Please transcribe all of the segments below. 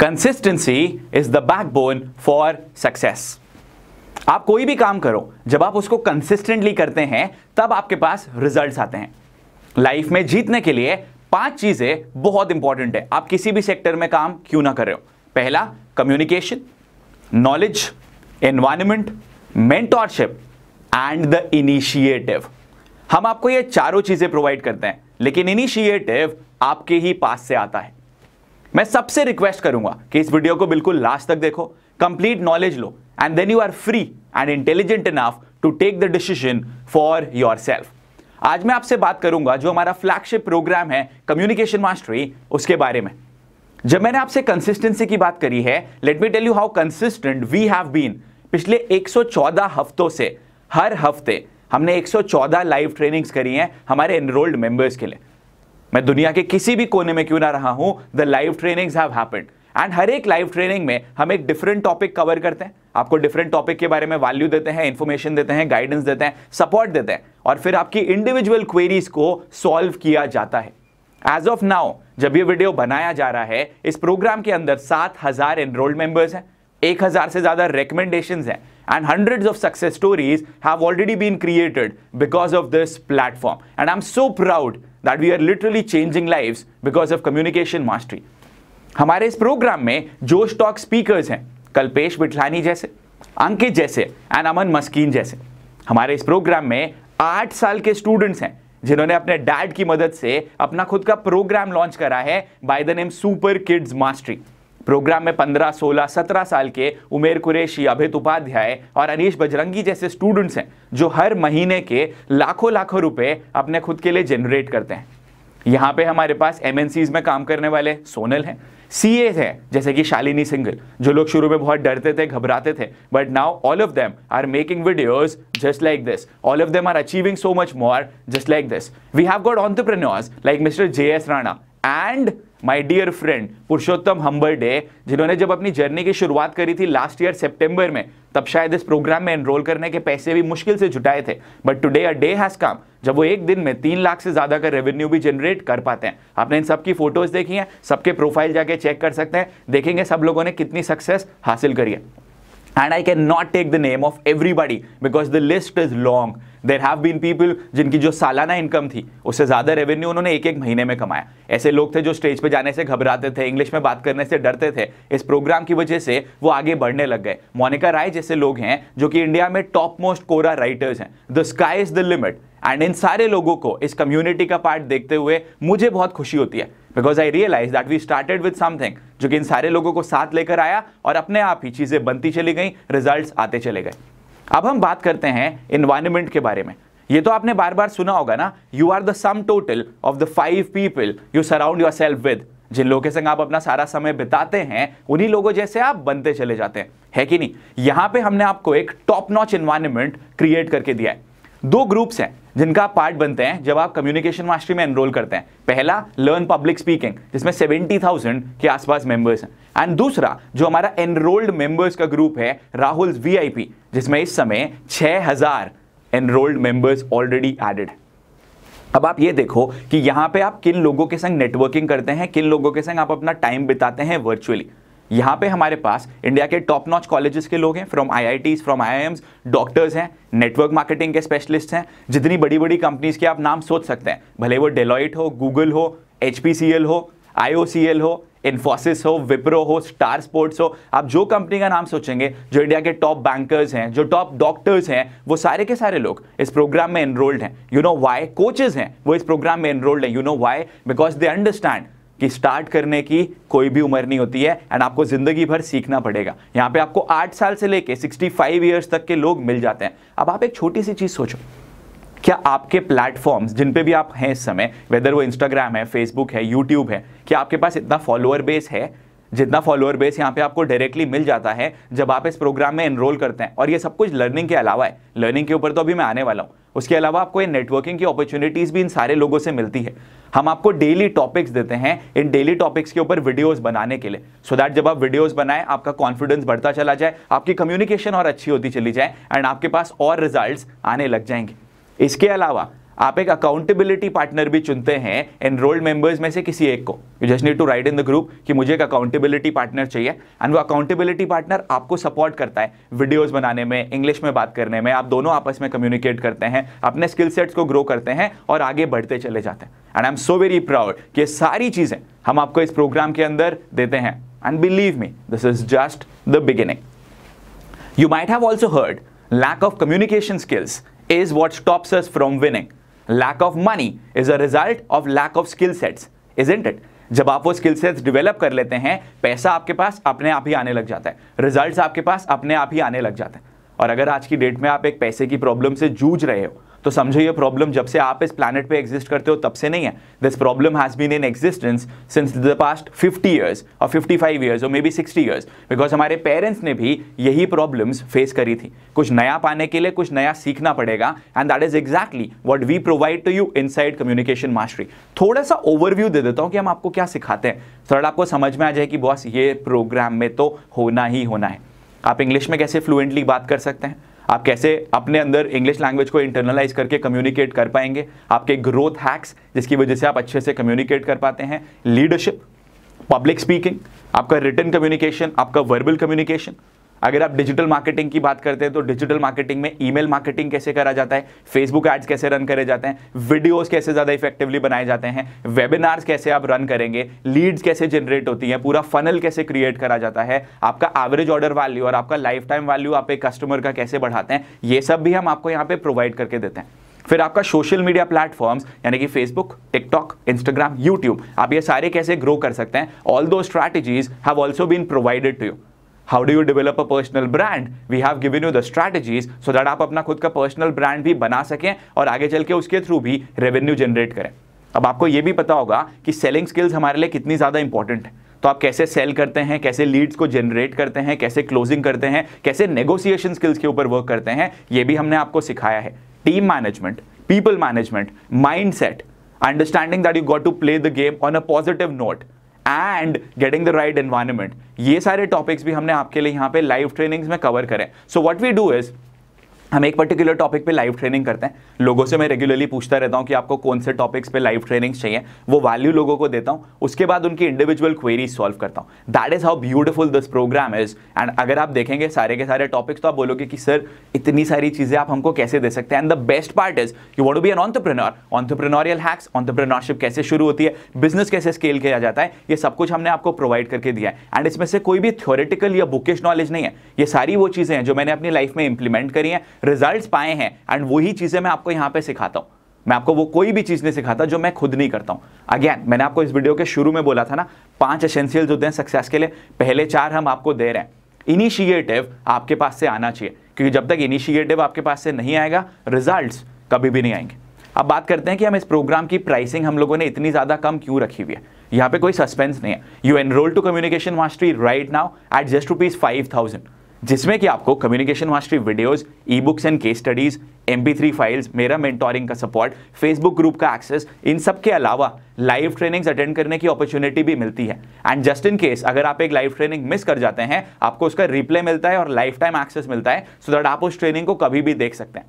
Consistency is the backbone for success आप कोई भी काम करो जब आप उसको कंसिस्टेंटली करते हैं तब आपके पास रिजल्ट्स आते हैं लाइफ में जीतने के लिए पांच चीजें बहुत इंपॉर्टेंट है आप किसी भी सेक्टर में काम क्यों ना कर रहे हो पहला communication knowledge environment mentorship and the initiative हम आपको ये चारों चीजें प्रोवाइड करते हैं लेकिन इनिशिएटिव आपके ही पास से आता है मैं सबसे रिक्वेस्ट करूंगा कि इस वीडियो को बिल्कुल लास्ट तक देखो कंप्लीट नॉलेज लो and then you are free and intelligent enough to take the decision for your आज मैं आपसे बात करूंगा जो हमारा फ्लैगशिप प्रोग्राम है कम्युनिकेशन मास्टरी उसके बारे में जब मैंने आपसे कंसिस्टेंसी की बात करी है let me tell you how consistent we have been पिछले 114 हफ्तों से हर हफ्ते हमने 114 लाइव ट्रेनिंग्स करी हैं हमारे एनरोल्ड मेंबर्स के लिए मैं दुनिया के किसी भी कोने में क्यों ना रहा हूं the live trainings have happened and हर एक लाइव ट्रेनिंग में हम एक डिफरेंट टॉपिक कवर करते हैं आपको डिफरेंट टॉपिक के बारे में वैल्यू देते हैं इन्फॉर्मेशन देते हैं गाइडेंस देते हैं सपोर्ट देते हैं और फिर आपकी इंडिविजुअल क्वेरीज को सॉल्व किया जाता है एज ऑफ नाउ जब ये वीडियो बनाया जा रहा है इस प्रोग्राम के अंदर सात हजार एनरोल्ड मेंबर्स हैं एक हजार से ज्यादा रिकमेंडेशन हैं and hundred of success stories have already been created because of this platform and I am so proud that we are literally changing life because of communication mastery हमारे इस programme में जो स्टॉक स्पीकर्स हैं कल्पेश बिठलानी जैसे अंकित जैसे and अमन मस्कीन जैसे हमारे इस प्रोग्राम में आठ साल के स्टूडेंट्स हैं जिन्होंने अपने डैड की मदद से अपना खुद का प्रोग्राम लॉन्च करा है by the name super kids mastery program में 15, 16, 17 साल के उमेर कुरेशी अभित उपाध्याय और अनिश बजरंगी जैसे स्टूडेंट्स हैं जो हर महीने के लाखों लाखों रुपए अपने खुद के लिए जनरेट करते हैं यहाँ पे हमारे पास एम में काम करने वाले सोनल हैं सी हैं जैसे कि शालिनी सिंगल जो लोग शुरू में बहुत डरते थे घबराते थे but now all of them are making videos just like this all of them are achieving so much more just like this we have got entrepreneurs like mister J S Rana and my dear friend Purushottam Humbarde जिन्होंने जब अपनी journey की शुरुआत करी थी last year September में तब शायद इस प्रोग्राम में एनरोल करने के पैसे भी मुश्किल से जुटाए थे but today a day has come जब वो एक दिन में तीन लाख से ज़्यादा का रेवेन्यू भी जनरेट कर पाते हैं आपने इन सबकी फोटोज़ देखी हैं सबके प्रोफाइल जाके चेक कर सकते हैं देखेंगे सब लोगों ने कितनी सक्सेस हासिल करी है and I can not take the name of everybody because the list is long there have been people जिनकी जो सालाना इनकम थी उससे ज़्यादा रेवेन्यू उन्होंने एक एक महीने में कमाया ऐसे लोग थे जो स्टेज पे जाने से घबराते थे इंग्लिश में बात करने से डरते थे इस प्रोग्राम की वजह से वो आगे बढ़ने लग गए मोनिका राय जैसे लोग हैं जो कि इंडिया में टॉप मोस्ट कोरा राइटर्स हैं the sky is the limit and इन सारे लोगों को इस कम्युनिटी का पार्ट देखते हुए मुझे बहुत खुशी होती है because I realise that we started with something जो कि इन सारे लोगों को साथ लेकर आया और अपने आप ही चीज़ें बनती चली गई रिजल्ट आते चले गए अब हम बात करते हैं इन्वायरमेंट के बारे में ये तो आपने बार बार सुना होगा ना you are the sum total of the five people you surround yourself with जिन लोगों के संग आप अपना सारा समय बिताते हैं उन्हीं लोगों जैसे आप बनते चले जाते हैं है कि नहीं यहां पे हमने आपको एक टॉप नॉच इन्वायरमेंट क्रिएट करके दिया है दो ग्रुप्स हैं जिनका पार्ट बनते हैं जब आप कम्युनिकेशन मास्टरी में एनरोल करते हैं पहला लर्न पब्लिक स्पीकिंग जिसमें सेवेंटी थाउजेंड के आसपास मेंबर्स हैं एंड दूसरा जो हमारा एनरोल्ड मेंबर्स का ग्रुप है राहुल वी जिसमें इस समय हजार एनरोल्ड मेंबर्स ऑलरेडी एडेड है अब आप ये देखो कि यहां पे आप किन लोगों के संग नेटवर्किंग करते हैं किन लोगों के संग आप अपना टाइम बिताते हैं वर्चुअली यहाँ पे हमारे पास इंडिया के टॉप नॉच कॉलेजेस के लोग हैं from IITs from IIMs doctors हैं नेटवर्क मार्केटिंग के स्पेशलिस्ट हैं जितनी बड़ी बड़ी कंपनीज के आप नाम सोच सकते हैं भले वो डेलॉइट हो गूगल हो एच हो आई हो इन्फोसिस हो विप्रो हो स्टार स्पोर्ट्स हो आप जो कंपनी का नाम सोचेंगे जो इंडिया के टॉप बैंकर्स हैं जो टॉप डॉक्टर्स हैं वो सारे के सारे लोग इस प्रोग्राम में एनरोल्ड हैं यू नो वाई कोचेज हैं वो इस प्रोग्राम में एनरोल्ड हैं you know why because they understand कि स्टार्ट करने की कोई भी उम्र नहीं होती है एंड आपको ज़िंदगी भर सीखना पड़ेगा यहाँ पे आपको आठ साल से लेके 65 फाइव ईयर्स तक के लोग मिल जाते हैं अब आप एक छोटी सी चीज़ सोचो क्या आपके प्लेटफॉर्म्स जिन पे भी आप हैं इस समय वेदर वो इंस्टाग्राम है फेसबुक है यूट्यूब है क्या आपके पास इतना फॉलोअर बेस है जितना फॉलोअर बेस यहाँ पे आपको डायरेक्टली मिल जाता है जब आप इस प्रोग्राम में एनरोल करते हैं और ये सब कुछ लर्निंग के अलावा है लर्निंग के ऊपर तो अभी मैं आने वाला हूँ उसके अलावा आपको ये नेटवर्किंग की अपॉर्चुनिटीज़ भी इन सारे लोगों से मिलती है हम आपको डेली टॉपिक्स देते हैं इन डेली टॉपिक्स के ऊपर वीडियोस बनाने के लिए सो so दैट जब आप वीडियोस बनाएं आपका कॉन्फिडेंस बढ़ता चला जाए आपकी कम्युनिकेशन और अच्छी होती चली जाए एंड आपके पास और रिजल्ट्स आने लग जाएंगे इसके अलावा आप एक अकाउंटेबिलिटी पार्टनर भी चुनते हैं एनरोल्ड मेंबर्स में से किसी एक को you just need to write in the group कि मुझे एक अकाउंटेबिलिटी पार्टनर चाहिए एंड वो अकाउंटेबिलिटी पार्टनर आपको सपोर्ट करता है वीडियोस बनाने में इंग्लिश में बात करने में आप दोनों आपस में कम्युनिकेट करते हैं अपने स्किल सेट्स को ग्रो करते हैं और आगे बढ़ते चले जाते हैं and I am so very proud कि सारी चीज़ें हम आपको इस प्रोग्राम के अंदर देते हैं and believe me this is just the beginning you might have also heard of communication skills is what stops us from winning lack of money is a result of lack of skill sets isn't it जब आप वो skill sets develop कर लेते हैं पैसा आपके पास अपने आप ही आने लग जाता है रिजल्ट्स आपके पास अपने आप ही आने लग जाते हैं और अगर आज की डेट में आप एक पैसे की प्रॉब्लम से जूझ रहे हो तो समझो ये प्रॉब्लम जब से आप इस प्लानट पे एग्जिस्ट करते हो तब से नहीं है this problem has been in existence since the past 50 years और 55 ईयर्स और मे बी 60 ईयर्स बिकॉज हमारे पेरेंट्स ने भी यही प्रॉब्लम्स फेस करी थी कुछ नया पाने के लिए कुछ नया सीखना पड़ेगा and that is exactly what we provide to you in communication mastery थोड़ा सा ओवरव्यू दे देता हूँ कि हम आपको क्या सिखाते हैं थोड़ा आपको समझ में आ जाए कि बॉस ये प्रोग्राम में तो होना ही होना है आप इंग्लिश में कैसे फ्लुएंटली बात कर सकते हैं आप कैसे अपने अंदर इंग्लिश लैंग्वेज को इंटरनलाइज करके कम्युनिकेट कर पाएंगे आपके ग्रोथ हैक्स जिसकी वजह से आप अच्छे से कम्युनिकेट कर पाते हैं लीडरशिप पब्लिक स्पीकिंग आपका रिटर्न कम्युनिकेशन आपका वर्बल कम्युनिकेशन अगर आप डिजिटल मार्केटिंग की बात करते हैं तो डिजिटल मार्केटिंग में ईमेल मार्केटिंग कैसे करा जाता है फेसबुक एड्स कैसे रन करे जाते हैं वीडियोस कैसे ज़्यादा इफेक्टिवली बनाए जाते हैं वेबिनार्स कैसे आप रन करेंगे लीड्स कैसे जनरेट होती हैं पूरा फनल कैसे क्रिएट करा जाता है आपका एवरेज ऑर्डर वैल्यू और आपका लाइफ टाइम वैल्यू आप एक कस्टमर का कैसे बढ़ाते हैं ये सब भी हम आपको यहाँ पर प्रोवाइड करके देते हैं फिर आपका सोशल मीडिया प्लेटफॉर्म्स यानी कि फेसबुक टिकटॉक इंस्टाग्राम यूट्यूब आप ये सारे कैसे ग्रो कर सकते हैं all those strategies have also been provided to you how do you develop a personal brand we have given you the strategies so that आप अपना खुद का पर्सनल ब्रांड भी बना सकें और आगे चल के उसके थ्रू भी रेवेन्यू जनरेट करें अब आपको ये भी पता होगा कि सेलिंग स्किल्स हमारे लिए कितनी ज़्यादा इंपॉर्टेंट है तो आप कैसे सेल करते हैं कैसे लीड्स को जनरेट करते हैं कैसे क्लोजिंग करते हैं कैसे नेगोशिएशन स्किल्स के ऊपर वर्क करते हैं ये भी हमने आपको सिखाया है team management people management mindset understanding that you got to play the game on a positive note and getting the right environment ये सारे टॉपिक्स भी हमने आपके लिए यहां पे लाइव ट्रेनिंग्स में कवर करें so what we do is हम एक पर्टिकुलर टॉपिक पे लाइव ट्रेनिंग करते हैं लोगों से मैं रेगुलरली पूछता रहता हूँ कि आपको कौन से टॉपिक्स पे लाइव ट्रेनिंग चाहिए वो वैल्यू लोगों को देता हूँ उसके बाद उनकी इंडिविजुअल क्वेरीज सॉल्व करता हूँ that is how beautiful this program is and अगर आप देखेंगे सारे के सारे टॉपिक्स तो आप बोलोगे कि सर इतनी सारी चीज़ें आप हमको कैसे दे सकते हैं and the best part is you won't be an entrepreneur entrepreneurial hacks entrepreneurship कैसे शुरू होती है बिजनेस कैसे स्केल किया जाता है ये सब कुछ हमने आपको प्रोवाइड करके दिया है एंड इसमें से कोई भी थ्योरेटिकल या बुकिश नॉलेज नहीं है ये सारी वो चीज़ें हैं जो मैंने अपनी लाइफ में इंप्लीमेंट करी हैं रिजल्ट पाए हैं एंड वही चीज़ें मैं आपको यहां पर सिखाता हूं मैं आपको वो कोई भी चीज़ नहीं सिखाता जो मैं खुद नहीं करता हूं अगेन मैंने आपको इस वीडियो के शुरू में बोला था ना पांच एसेंशियल्स होते हैं सक्सेस के लिए पहले चार हम आपको दे रहे हैं इनिशिएटिव आपके पास से आना चाहिए क्योंकि जब तक इनिशिएटिव आपके पास से नहीं आएगा रिजल्ट कभी भी नहीं आएंगे अब बात करते हैं कि हम इस प्रोग्राम की प्राइसिंग हम लोगों ने इतनी ज़्यादा कम क्यों रखी हुई है यहाँ पे कोई सस्पेंस नहीं है you enrol to communication mastery right now at just rupees five thousand जिसमें कि आपको communication mastery videos, e books and case studies M files मेरा मेंटोरिंग का सपोर्ट फेसबुक ग्रुप का एक्सेस इन सब के अलावा लाइव ट्रेनिंग्स अटेंड करने की अपॉर्चुनिटी भी मिलती है एंड जस्ट इन केस अगर आप एक लाइव ट्रेनिंग मिस कर जाते हैं आपको उसका रिप्ले मिलता है और लाइफ टाइम एक्सेस मिलता है सो so दैट आप उस ट्रेनिंग को कभी भी देख सकते हैं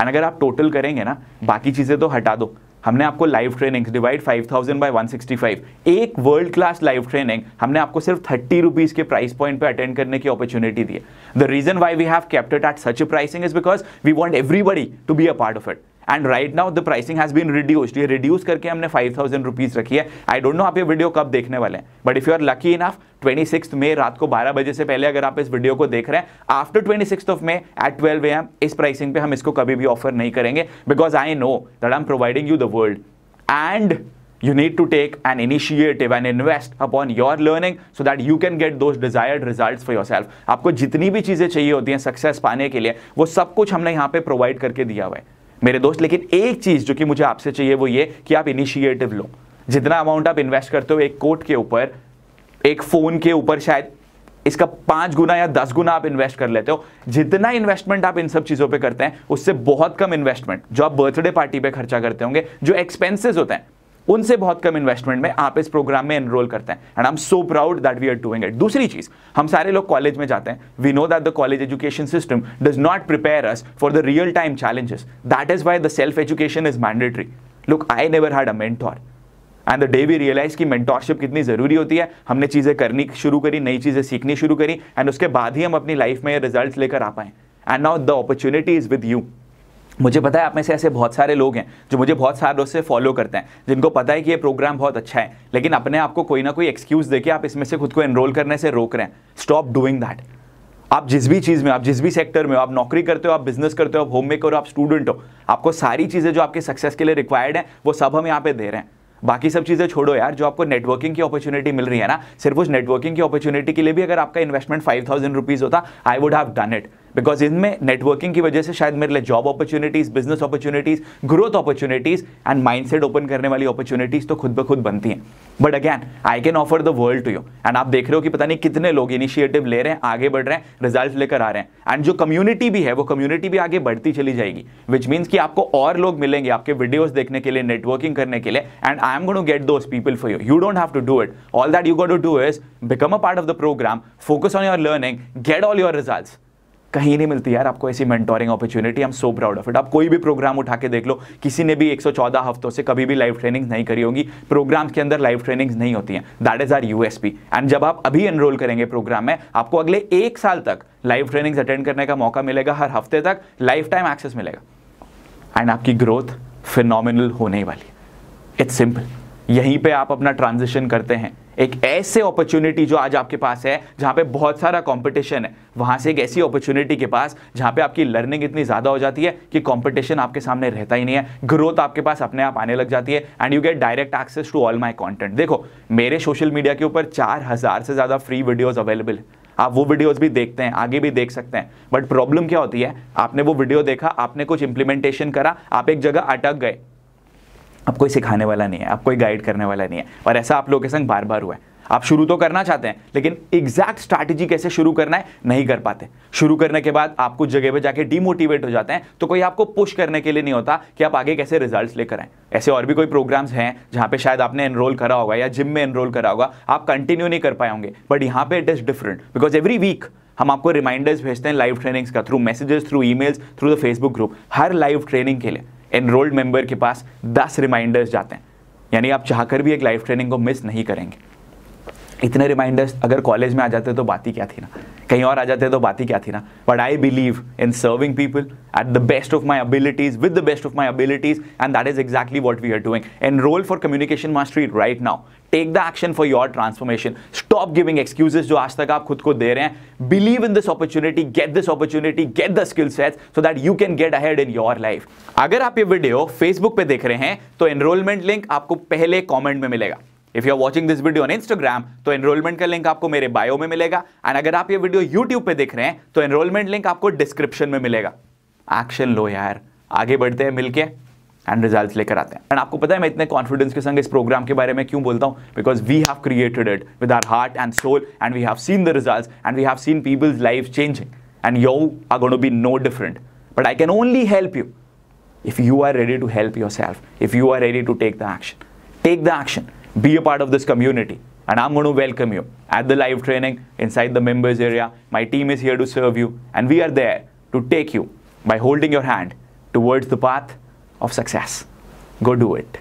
एंड अगर आप टोटल करेंगे ना बाकी चीज़ें तो हटा दो हमने आपको लाइव ट्रेनिंग डिवाइड 5000 बाय 165 एक वर्ल्ड क्लास लाइव ट्रेनिंग हमने आपको सिर्फ थर्टी रुपीज के प्राइस पॉइंट पे अटेंड करने की अपॉर्चुनिटी दी है the reason why we have capped at such pricing is because we want everybody to be a part of it and right now the pricing has been reduced ये reduce करके हमने five thousand rupees रखी है I don't know आप ये video कब देखने वाले हैं but if you are lucky enough twenty six May रात को बारह बजे से पहले अगर आप इस वीडियो को देख रहे हैं after twenty six of May at twelve A M इस प्राइसिंग पे हम इसको कभी भी ऑफर नहीं करेंगे because I know that I am providing you the world and you need to take an initiative and invest upon your learning so that you can get those desired result for yourself आपको जितनी भी चीज़ें चाहिए होती हैं success पाने के लिए वो सब कुछ हमने यहाँ पे प्रोवाइड करके दिया हुआ है मेरे दोस्त लेकिन एक चीज जो कि मुझे आपसे चाहिए वो ये कि आप इनिशिएटिव लो जितना अमाउंट आप इन्वेस्ट करते हो एक कोट के ऊपर एक फोन के ऊपर शायद इसका पांच गुना या दस गुना आप इन्वेस्ट कर लेते हो जितना इन्वेस्टमेंट आप इन सब चीज़ों पे करते हैं उससे बहुत कम इन्वेस्टमेंट जो आप बर्थडे पार्टी पे खर्चा करते होंगे जो एक्सपेंसेस होते हैं उनसे बहुत कम इन्वेस्टमेंट में आप इस प्रोग्राम में एनरोल करते हैं and I am so proud that we are doing it दूसरी चीज हम सारे लोग कॉलेज में जाते हैं we know that the college education system does not prepare us for the real time challenges that is why the self education is mandatory look I never had a mentor and the day we realise की mentorship कितनी ज़रूरी होती है हमने चीज़ें करनी शुरू करी नई चीज़ें सीखनी शुरू करी एंड उसके बाद ही हम अपनी लाइफ में रिजल्ट लेकर आ पाए and now the opportunity is with you मुझे पता है आप में से ऐसे बहुत सारे लोग हैं जो मुझे बहुत सारे लोग से फॉलो करते हैं जिनको पता है कि ये प्रोग्राम बहुत अच्छा है लेकिन अपने आप को कोई ना कोई एक्सक्यूज़ देके आप इसमें से खुद को एनरोल करने से रोक रहे हैं स्टॉप डूइंग दैट आप जिस भी चीज़ में आप जिस भी सेक्टर में हो आप नौकरी करते हो आप बिजनेस करते हो आप होम मेकर हो आप स्टूडेंट हो आपको सारी चीज़ें जो आपके सक्सेस के लिए रिक्वायर्ड हैं वो सब हम यहाँ पे दे रहे हैं बाकी सब चीज़ें छोड़ो यार जो आपको नेटवर्किंग की अपॉर्चुनिटी मिल रही है ना सिर्फ उस नेटवर्किंग की अपॉर्चुनिटी के लिए भी अगर आपका इन्वेस्टमेंट फाइव थाउजेंड रुपीज़ होता I would have done it because इनमें नेटवर्किंग की वजह से शायद मेरे लिए job opportunities business opportunities growth opportunities and mindset open करने वाली अपॉर्चुनिटीज़ तो खुद ब खुद बनती हैं but again I can offer the world to you and आप देख रहे हो कि पता नहीं कितने लोग इनिशिएटिव ले रहे हैं आगे बढ़ रहे हैं रिजल्ट लेकर आ रहे हैं एंड जो कम्युनिटी भी है वो कम्युनिटी भी आगे बढ़ती चली जाएगी विच मीन्स कि आपको और लोग मिलेंगे आपके वीडियोज देखने के लिए नेटवर्किंग करने के लिए and I am gonna get those people for you you don't have to do it all that you go to do is become a part of the program focus on your learning get all your result कहीं नहीं मिलती यार आपको ऐसी mentoring opportunity I am so proud of it आप कोई भी programme उठा के देख लो किसी ने भी 114 हफ्तों से कभी भी लाइव ट्रेनिंग नहीं करी होगी प्रोग्राम के अंदर लाइव ट्रेनिंग नहीं होती हैं that is our USP and जब आप अभी एनरोल करेंगे प्रोग्राम में आपको अगले एक साल तक लाइव ट्रेनिंग्स अटेंड करने का मौका मिलेगा हर हफ्ते तक लाइफ टाइम एक्सेस मिलेगा एंड आपकी ग्रोथ फिनोमिनल होने वाली इट्स सिंपल यहीं पे आप अपना ट्रांजिशन करते हैं एक ऐसे अपॉर्चुनिटी जो आज आपके पास है जहां पे बहुत सारा कंपटीशन है वहां से एक ऐसी अपॉर्चुनिटी के पास जहां पे आपकी लर्निंग इतनी ज़्यादा हो जाती है कि कंपटीशन आपके सामने रहता ही नहीं है ग्रोथ आपके पास अपने आप आने लग जाती है and you get direct access to all my content देखो मेरे सोशल मीडिया के ऊपर चार हज़ार से ज़्यादा फ्री वीडियोज़ अवेलेबल है आप वो वीडियोस भी देखते हैं आगे भी देख सकते हैं बट प्रॉब्लम क्या होती है आपने वो वीडियो देखा आपने कुछ इंप्लीमेंटेशन करा आप एक जगह अटक गए आप कोई सिखाने वाला नहीं है आप कोई गाइड करने वाला नहीं है और ऐसा आप लोगों के संग बार बार हुआ है आप शुरू तो करना चाहते हैं लेकिन एग्जैक्ट स्ट्रैटेजी कैसे शुरू करना है नहीं कर पाते शुरू करने के बाद आप कुछ जगह पर जाके डिमोटिवेट हो जाते हैं तो कोई आपको पुश करने के लिए नहीं होता कि आप आगे कैसे रिजल्ट्स लेकर आए ऐसे और भी कोई प्रोग्राम्स हैं जहाँ पे शायद आपने एनरोल करा होगा या जिम में एनरोल करा होगा आप कंटिन्यू नहीं कर पाए होंगे बट यहाँ पे it is different because every week हम आपको रिमाइंडर्स भेजते हैं लाइव ट्रेनिंग्स का through messages through emails through the Facebook group हर लाइव ट्रेनिंग के लिए एनरोल्ड मेंबर के पास दस रिमाइंडर्स जाते हैं यानी आप चाहकर भी एक लाइफ ट्रेनिंग को मिस नहीं करेंगे इतने रिमाइंडर्स अगर कॉलेज में आ जाते तो बात ही क्या थी ना कहीं और आ जाते तो बात ही क्या थी ना but I believe in serving people at the best of my abilities with the best of my abilities and that is exactly what we are doing enrol for communication mastery right now take the action for your transformation stop giving excuses जो आज तक आप खुद को दे रहे हैं believe in this opportunity get this opportunity get the skill sets so that you can gate ahead in your life अगर आप ये वीडियो फेसबुक पे देख रहे हैं तो एनरोलमेंट लिंक आपको पहले कॉमेंट में मिलेगा if you are watching this video on Instagram तो एनरोलमेंट का लिंक आपको मेरे बायो में मिलेगा एंड अगर आप ये वीडियो यूट्यूब पे देख रहे हैं तो एनरोलमेंट लिंक आपको डिस्क्रिप्शन में मिलेगा एक्शन लो यार आगे बढ़ते हैं मिलकर एंड रिजल्ट लेकर आते हैं एंड आपको पता है मैं इतने कॉन्फिडेंस के संग इस प्रोग्राम के बारे में क्यों बोलता हूँ because we have created it with our heart and soul and we have seen the result and we have seen people's life changing and you are gonna be no different but I can only help you you are ready to help yourself if you are ready to take the action take the action be a part of this community and I'm going to welcome you at the live training inside the members area. My team is here to serve you and we are there to take you by holding your hand towards the path of success. Go do it.